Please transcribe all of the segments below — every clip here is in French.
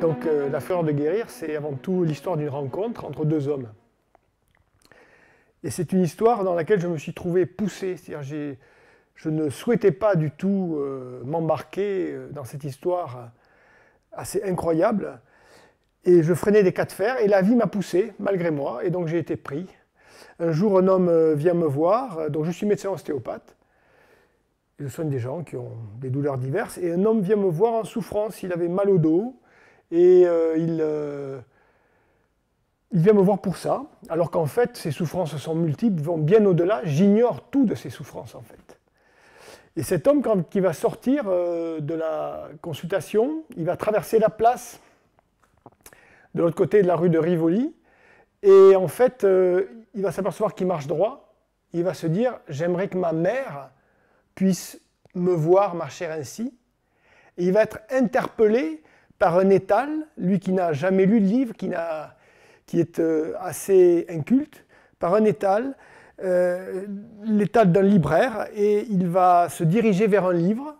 Donc euh, la fleur de guérir, c'est avant tout l'histoire d'une rencontre entre deux hommes. Et c'est une histoire dans laquelle je me suis trouvé poussé. C'est-à-dire je ne souhaitais pas du tout euh, m'embarquer euh, dans cette histoire assez incroyable. Et je freinais des cas de fer et la vie m'a poussé malgré moi et donc j'ai été pris. Un jour un homme vient me voir, donc je suis médecin ostéopathe ce sont des gens qui ont des douleurs diverses. Et un homme vient me voir en souffrance, il avait mal au dos, et euh, il, euh, il vient me voir pour ça, alors qu'en fait, ses souffrances sont multiples, vont bien au-delà, j'ignore tout de ses souffrances en fait. Et cet homme, quand, qui va sortir euh, de la consultation, il va traverser la place de l'autre côté de la rue de Rivoli, et en fait, il va s'apercevoir qu'il marche droit, il va se dire, j'aimerais que ma mère puisse me voir marcher ainsi. Et il va être interpellé par un étal, lui qui n'a jamais lu le livre, qui, n'a, qui est euh, assez inculte, par un étal, euh, l'étal d'un libraire, et il va se diriger vers un livre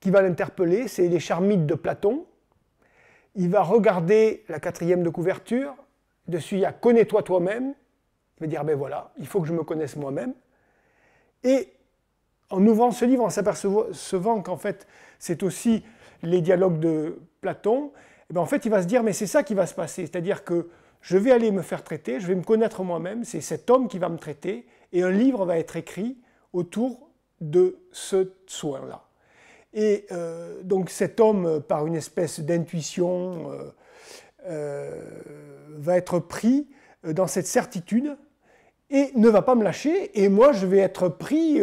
qui va l'interpeller, c'est les Charmites de Platon. Il va regarder la quatrième de couverture, dessus il y a Connais-toi toi-même. Il va dire, ah ben voilà, il faut que je me connaisse moi-même. Et en ouvrant ce livre, en s'apercevant qu'en fait, c'est aussi les dialogues de Platon, eh ben, en fait, il va se dire, mais c'est ça qui va se passer, c'est-à-dire que je vais aller me faire traiter, je vais me connaître moi-même, c'est cet homme qui va me traiter, et un livre va être écrit autour de ce soin-là. Et euh, donc cet homme, par une espèce d'intuition, euh, euh, va être pris dans cette certitude et ne va pas me lâcher, et moi je vais être pris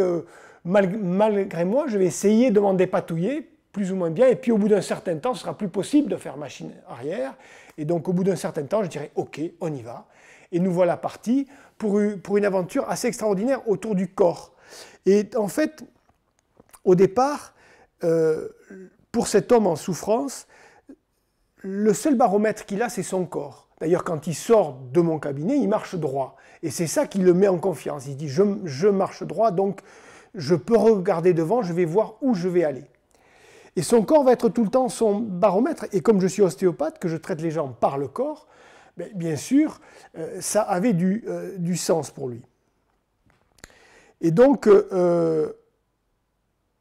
malgré moi, je vais essayer de m'en dépatouiller plus ou moins bien, et puis au bout d'un certain temps, ce sera plus possible de faire machine arrière, et donc au bout d'un certain temps, je dirais ok, on y va, et nous voilà partis pour, une aventure assez extraordinaire autour du corps. Et en fait, au départ, euh, pour cet homme en souffrance, le seul baromètre qu'il a, c'est son corps. D'ailleurs, quand il sort de mon cabinet, il marche droit. Et c'est ça qui le met en confiance. Il dit, je marche droit, donc je peux regarder devant, je vais voir où je vais aller. Et son corps va être tout le temps son baromètre. Et comme je suis ostéopathe, que je traite les gens par le corps, ben, bien sûr, euh, ça avait euh, du, sens pour lui. Et donc, euh,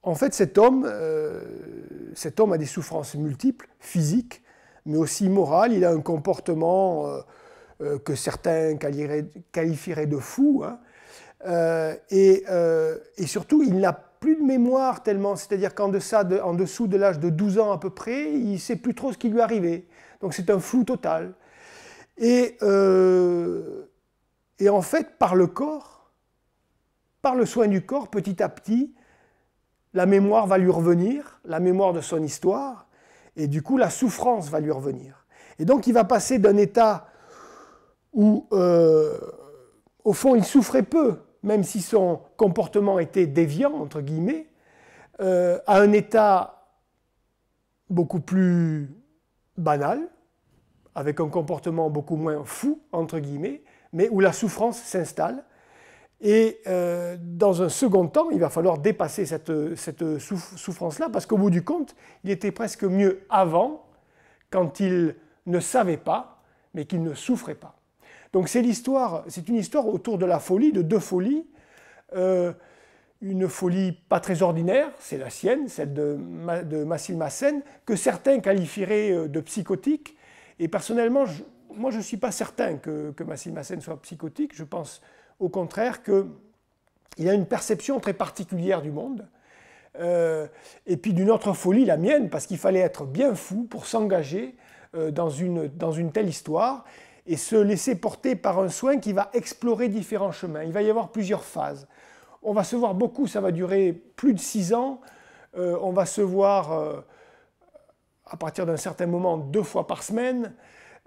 en fait, cet homme, cet homme a des souffrances multiples, physiques, mais aussi morales. Il a un comportement que certains qualifieraient de fou. Hein. Euh, euh, et, surtout, il n'a plus de mémoire tellement, c'est-à-dire qu'en en dessous de l'âge de 12 ans à peu près, il ne sait plus trop ce qui lui arrivait. Donc c'est un flou total. Et, euh, et, en fait, par le corps, par le soin du corps, petit à petit, la mémoire va lui revenir, la mémoire de son histoire, et du coup, la souffrance va lui revenir. Et donc, il va passer d'un état où, au fond, il souffrait peu, même si son comportement était déviant, entre guillemets, euh, à un état beaucoup plus banal, avec un comportement beaucoup moins fou, entre guillemets, mais où la souffrance s'installe. Et euh, dans un second temps, il va falloir dépasser cette souffrance-là, parce qu'au bout du compte, il était presque mieux avant, quand il ne savait pas, mais qu'il ne souffrait pas. Donc c'est l'histoire, c'est une histoire autour de la folie, de deux folies. Euh, une folie pas très ordinaire, c'est la sienne, celle de, de Massil que certains qualifieraient euh, de psychotique. Et personnellement, moi je ne suis pas certain que, que Massil soit psychotique. Je pense au contraire qu'il a une perception très particulière du monde. Euh, et puis d'une autre folie, la mienne, parce qu'il fallait être bien fou pour s'engager dans, une, dans une telle histoire et se laisser porter par un soin qui va explorer différents chemins. Il va y avoir plusieurs phases. On va se voir beaucoup, ça va durer plus de six ans. Euh, on va se voir euh, à partir d'un certain moment deux fois par semaine.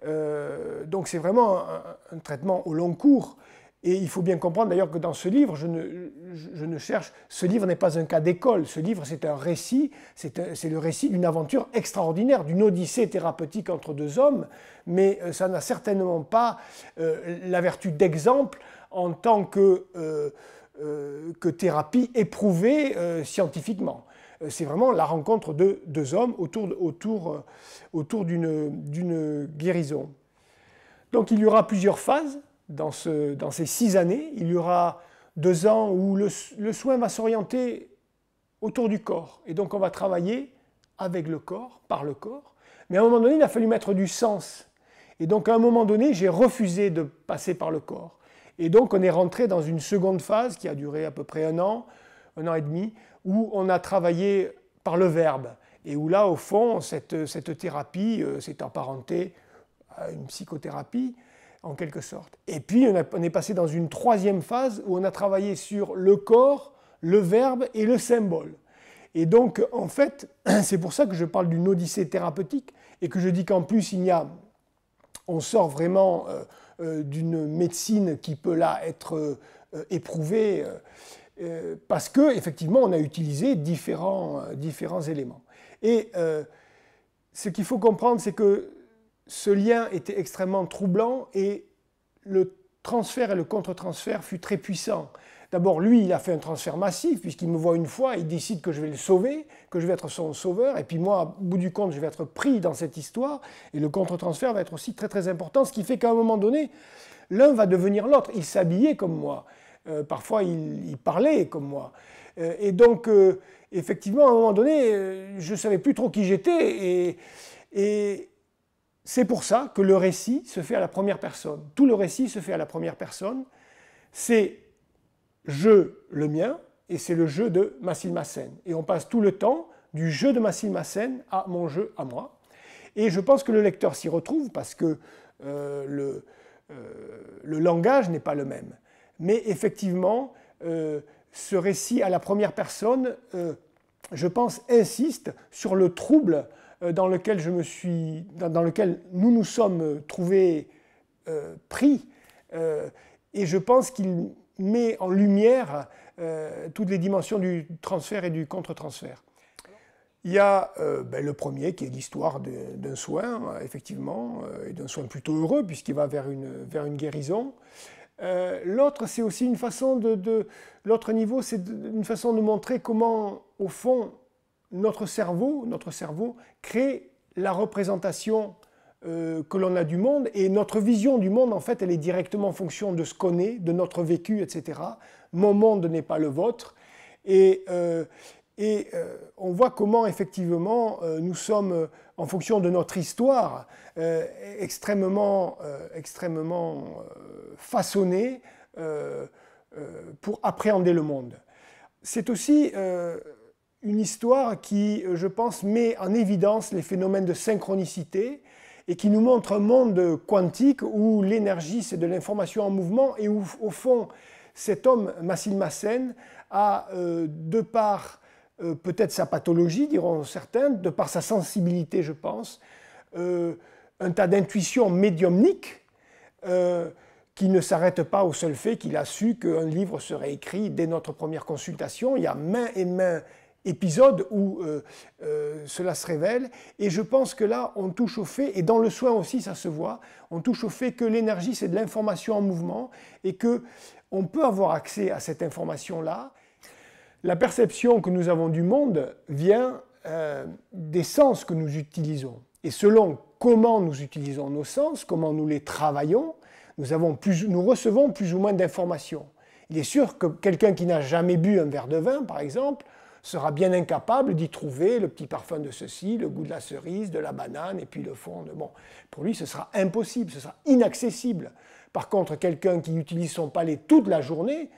Euh, donc c'est vraiment un, traitement au long cours. Et il faut bien comprendre d'ailleurs que dans ce livre, je ne, cherche, ce livre n'est pas un cas d'école, ce livre c'est un récit, c'est le récit d'une aventure extraordinaire, d'une odyssée thérapeutique entre deux hommes, mais euh, ça n'a certainement pas euh, la vertu d'exemple en tant que, euh, que thérapie éprouvée scientifiquement. C'est vraiment la rencontre de deux hommes autour, autour, autour d'une guérison. Donc il y aura plusieurs phases dans, ces six années. Il y aura deux ans où le, soin va s'orienter autour du corps. Et donc on va travailler avec le corps, par le corps. Mais à un moment donné, il a fallu mettre du sens. Et donc à un moment donné, j'ai refusé de passer par le corps. Et donc on est rentré dans une seconde phase qui a duré à peu près un an, un an et demi, où on a travaillé par le verbe. Et où là, au fond, cette, thérapie euh, s'est apparentée à une psychothérapie, en quelque sorte. Et puis on, est passé dans une troisième phase où on a travaillé sur le corps, le verbe et le symbole. Et donc en fait, c'est pour ça que je parle d'une odyssée thérapeutique et que je dis qu'en plus il y a, on sort vraiment euh, euh, d'une médecine qui peut là être euh, éprouvée parce que effectivement on a utilisé différents, différents éléments. Et ce qu'il faut comprendre, c'est que ce lien était extrêmement troublant et le transfert et le contre-transfert fut très puissant. D'abord, lui, il a fait un transfert massif, puisqu'il me voit une fois, il décide que je vais le sauver, que je vais être son sauveur, et puis moi, au bout du compte, je vais être pris dans cette histoire, et le contre-transfert va être aussi très très important, ce qui fait qu'à un moment donné, l'un va devenir l'autre. Il s'habillait comme moi, euh, parfois il, parlait comme moi. Euh, et donc, euh, effectivement, à un moment donné, je ne savais plus trop qui j'étais, et, et c'est pour ça que le récit se fait à la première personne. Tout le récit se fait à la première personne. C'est je le mien et c'est le jeu de massil Et on passe tout le temps du jeu de massil à mon jeu à moi. Et je pense que le lecteur s'y retrouve parce que euh, euh, le, langage n'est pas le même. Mais effectivement, euh, ce récit à la première personne, je pense, insiste sur le trouble euh, dans lequel, je me suis, dans, lequel nous nous sommes euh, trouvés euh, pris. et je pense qu'il met en lumière toutes les dimensions du transfert et du contre-transfert. Il y a ben, le premier qui est l'histoire d'un soin, effectivement, et d'un soin plutôt heureux puisqu'il va vers une, vers une guérison. l'autre, c'est aussi une façon de, de l'autre niveau, c'est une façon de montrer comment, au fond, notre cerveau, notre cerveau crée la représentation euh, que l'on a du monde et notre vision du monde, en fait, elle est directement en fonction de ce qu'on est, de notre vécu, etc. Mon monde n'est pas le vôtre. Et, euh, et euh, on voit comment, effectivement, nous sommes, en fonction de notre histoire, extrêmement, extrêmement façonnés pour appréhender le monde. C'est aussi une histoire qui, euh, je pense, met en évidence les phénomènes de synchronicité et qui nous montre un monde quantique où l'énergie, c'est de l'information en mouvement et où, au fond, cet homme, Massil Massen, a, euh, de par euh, peut-être sa pathologie, diront certains, de par sa sensibilité, je pense, un tas d'intuitions médiumniques qui ne s'arrête pas au seul fait qu'il a su qu'un livre serait écrit dès notre première consultation. Il y a main et main épisode où euh, euh, cela se révèle. Et je pense que là, on touche au fait, et dans le soin aussi, ça se voit, on touche au fait que l'énergie, c'est de l'information en mouvement et que on peut avoir accès à cette information-là. La perception que nous avons du monde vient euh, des sens que nous utilisons. Et selon comment nous utilisons nos sens, comment nous les travaillons, nous, avons plus, nous recevons plus ou moins d'informations. Il est sûr que quelqu'un qui n'a jamais bu un verre de vin, par exemple, sera bien incapable d'y trouver le petit parfum de ceci, le goût de la cerise, de la banane, et puis le fond de... Bon, pour lui, ce sera impossible, ce sera inaccessible. Par contre, quelqu'un qui utilise son palais toute la journée,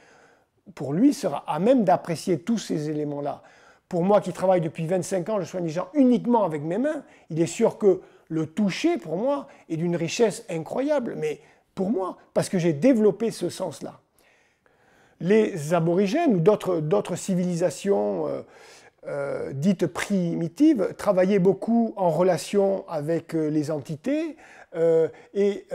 pour lui, sera à même d'apprécier tous ces éléments-là. Pour moi qui travaille depuis 25 ans, je soigne les gens uniquement avec mes mains, il est sûr que le toucher, pour moi, est d'une richesse incroyable, mais pour moi, parce que j'ai développé ce sens-là les aborigènes ou d'autres civilisations euh, euh, dites primitives travaillaient beaucoup en relation avec euh, les entités et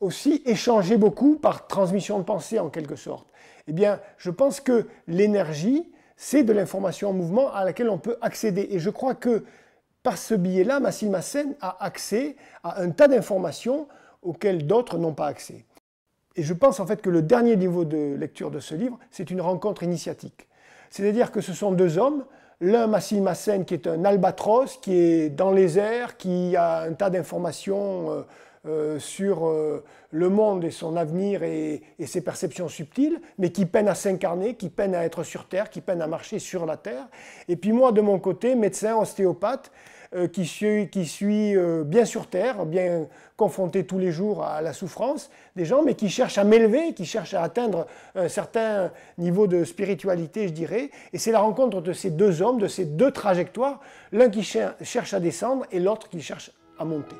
aussi échangeaient beaucoup par transmission de pensée en quelque sorte. Eh bien, je pense que l'énergie, c'est de l'information en mouvement à laquelle on peut accéder. Et je crois que par ce biais-là, Massim Sen a accès à un tas d'informations auxquelles d'autres n'ont pas accès. Et je pense en fait que le dernier niveau de lecture de ce livre, c'est une rencontre initiatique. C'est-à-dire que ce sont deux hommes, l'un Massim massène qui est un albatros, qui est dans les airs, qui a un tas d'informations euh, euh, sur euh, le monde et son avenir et, et, ses perceptions subtiles, mais qui peine à s'incarner, qui peine à être sur Terre, qui peine à marcher sur la Terre. Et puis moi, de mon côté, médecin, ostéopathe, euh, qui suit, euh, bien sur terre, bien confronté tous les jours à la souffrance des gens, mais qui cherche à m'élever, qui cherche à atteindre un certain niveau de spiritualité, je dirais. Et c'est la rencontre de ces deux hommes, de ces deux trajectoires, l'un qui cherche à descendre et l'autre qui cherche à monter.